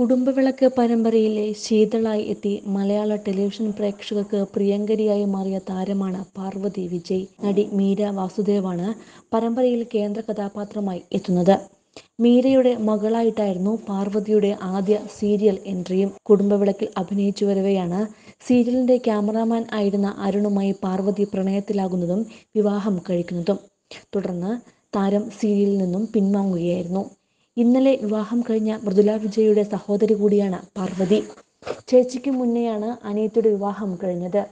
കുടുംബവിളക്ക് പരമ്പരയിലെ ശീതളായി എത്തി മലയാള ടെലിവിഷൻ പ്രേക്ഷകർക്ക് പ്രിയങ്കരിയായി മാറിയ താരമാണ് പാർവതി വിജയ് നടി മീര വാസുദേവാണ് പരമ്പരയിൽ കേന്ദ്ര കഥാപാത്രമായി എത്തുന്നത് മീരയുടെ മകളായിട്ടായിരുന്നു പാർവതിയുടെ ആദ്യ സീരിയൽ എൻട്രിയും കുടുംബവിളക്കിൽ അഭിനയിച്ചു വരവെയാണ് സീരിയലിന്റെ ക്യാമറാമാൻ ആയിരുന്ന അരുണുമായി പാർവതി പ്രണയത്തിലാകുന്നതും വിവാഹം കഴിക്കുന്നതും തുടർന്ന് താരം സീരിയലിൽ നിന്നും പിൻവാങ്ങുകയായിരുന്നു ഇന്നലെ വിവാഹം കഴിഞ്ഞ മൃദുല വിജയുടെ സഹോദരി കൂടിയാണ് പാർവതി ചേച്ചിക്ക് മുന്നെയാണ് അനിയത്തിയുടെ വിവാഹം കഴിഞ്ഞത്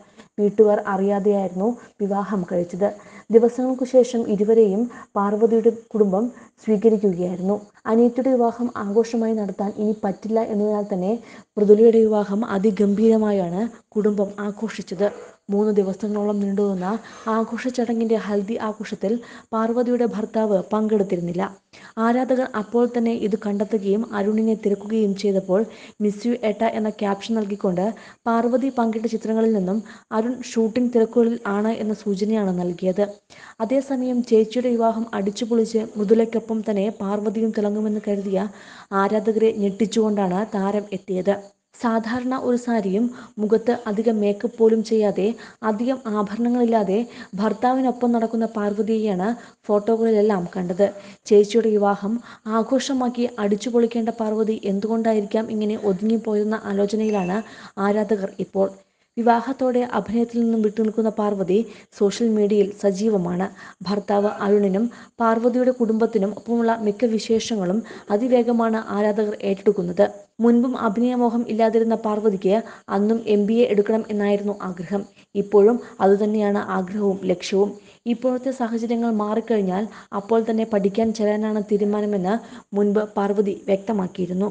വീട്ടുകാർ അറിയാതെയായിരുന്നു വിവാഹം കഴിച്ചത് ദിവസങ്ങൾക്കു ശേഷം ഇരുവരെയും പാർവതിയുടെ കുടുംബം സ്വീകരിക്കുകയായിരുന്നു അനിയത്തിയുടെ വിവാഹം ആഘോഷമായി നടത്താൻ ഇനി പറ്റില്ല എന്നതിനാൽ തന്നെ മൃദുലയുടെ വിവാഹം അതിഗംഭീരമായാണ് കുടുംബം ആഘോഷിച്ചത് മൂന്ന് ദിവസങ്ങളോളം നീണ്ടുനിന്ന ആഘോഷ ചടങ്ങിന്റെ ഹൽദി ആഘോഷത്തിൽ പാർവതിയുടെ ഭർത്താവ് പങ്കെടുത്തിരുന്നില്ല ആരാധകർ അപ്പോൾ തന്നെ ഇത് കണ്ടെത്തുകയും അരുണിനെ തിരക്കുകയും ചെയ്തപ്പോൾ മിസ് യു എട്ട എന്ന ക്യാപ്ഷൻ നൽകിക്കൊണ്ട് പാർവതി പങ്കിട്ട ചിത്രങ്ങളിൽ നിന്നും അരുൺ ഷൂട്ടിംഗ് തിരക്കുകളിൽ ആണ് എന്ന സൂചനയാണ് നൽകിയത് അതേസമയം ചേച്ചിയുടെ വിവാഹം അടിച്ചുപൊളിച്ച് മൃദുലയ്ക്കൊപ്പം തന്നെ പാർവതിയും തിളങ്ങുമെന്ന് കരുതിയ ആരാധകരെ ഞെട്ടിച്ചുകൊണ്ടാണ് താരം എത്തിയത് സാധാരണ ഒരു സാരിയും മുഖത്ത് അധികം മേക്കപ്പ് പോലും ചെയ്യാതെ അധികം ആഭരണങ്ങളില്ലാതെ ഭർത്താവിനൊപ്പം നടക്കുന്ന പാർവതിയെയാണ് ഫോട്ടോകളിലെല്ലാം കണ്ടത് ചേച്ചിയുടെ വിവാഹം ആഘോഷമാക്കി അടിച്ചു പൊളിക്കേണ്ട പാർവതി എന്തുകൊണ്ടായിരിക്കാം ഇങ്ങനെ ഒതുങ്ങിപ്പോയെന്ന ആലോചനയിലാണ് ആരാധകർ ഇപ്പോൾ വിവാഹത്തോടെ അഭിനയത്തിൽ നിന്നും വിട്ടുനിൽക്കുന്ന പാർവതി സോഷ്യൽ മീഡിയയിൽ സജീവമാണ് ഭർത്താവ് അരുണിനും പാർവതിയുടെ കുടുംബത്തിനും ഒപ്പമുള്ള മിക്ക വിശേഷങ്ങളും അതിവേഗമാണ് ആരാധകർ ഏറ്റെടുക്കുന്നത് മുൻപും അഭിനയമോഹം ഇല്ലാതിരുന്ന പാർവതിക്ക് അന്നും എം ബി എ എടുക്കണം എന്നായിരുന്നു ആഗ്രഹം ഇപ്പോഴും അതുതന്നെയാണ് ആഗ്രഹവും ലക്ഷ്യവും ഇപ്പോഴത്തെ സാഹചര്യങ്ങൾ മാറിക്കഴിഞ്ഞാൽ അപ്പോൾ തന്നെ പഠിക്കാൻ ചേരാനാണ് തീരുമാനമെന്ന് മുൻപ് പാർവതി വ്യക്തമാക്കിയിരുന്നു